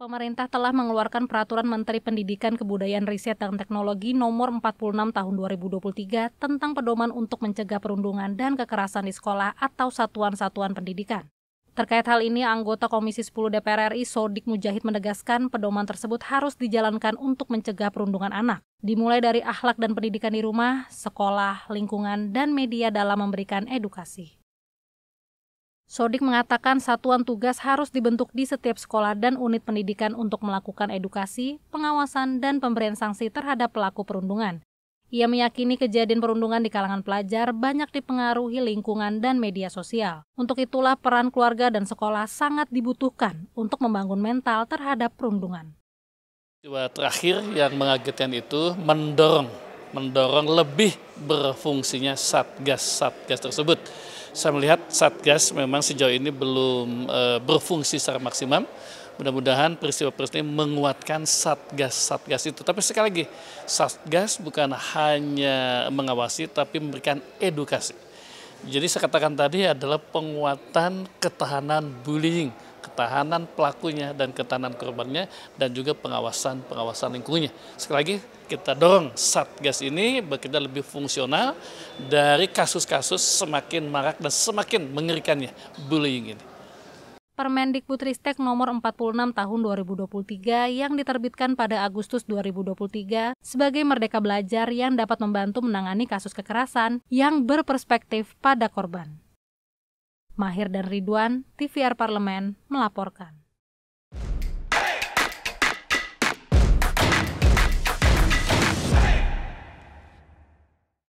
Pemerintah telah mengeluarkan peraturan Menteri Pendidikan Kebudayaan Riset dan Teknologi nomor 46 tahun 2023 tentang pedoman untuk mencegah perundungan dan kekerasan di sekolah atau satuan-satuan pendidikan. Terkait hal ini, anggota Komisi 10 DPR RI Sodik Mujahid menegaskan pedoman tersebut harus dijalankan untuk mencegah perundungan anak, dimulai dari akhlak dan pendidikan di rumah, sekolah, lingkungan, dan media dalam memberikan edukasi. Sodik mengatakan satuan tugas harus dibentuk di setiap sekolah dan unit pendidikan untuk melakukan edukasi, pengawasan, dan pemberian sanksi terhadap pelaku perundungan. Ia meyakini kejadian perundungan di kalangan pelajar banyak dipengaruhi lingkungan dan media sosial. Untuk itulah peran keluarga dan sekolah sangat dibutuhkan untuk membangun mental terhadap perundungan. Dua terakhir yang mengagetkan itu mendorong mendorong lebih berfungsinya satgas-satgas tersebut. Saya melihat satgas memang sejauh ini belum e, berfungsi secara maksimal. Mudah-mudahan peristiwa-peristiwa ini menguatkan satgas-satgas itu. Tapi sekali lagi, satgas bukan hanya mengawasi tapi memberikan edukasi. Jadi saya katakan tadi adalah penguatan ketahanan bullying ketahanan pelakunya dan ketahanan korbannya dan juga pengawasan pengawasan lingkungannya. Sekali lagi kita dorong satgas ini bekerja lebih fungsional dari kasus-kasus semakin marak dan semakin mengerikannya bullying ini. Permendikbudristek nomor 46 tahun 2023 yang diterbitkan pada Agustus 2023 sebagai merdeka belajar yang dapat membantu menangani kasus kekerasan yang berperspektif pada korban. Mahir dan Ridwan, TVR Parlemen, melaporkan.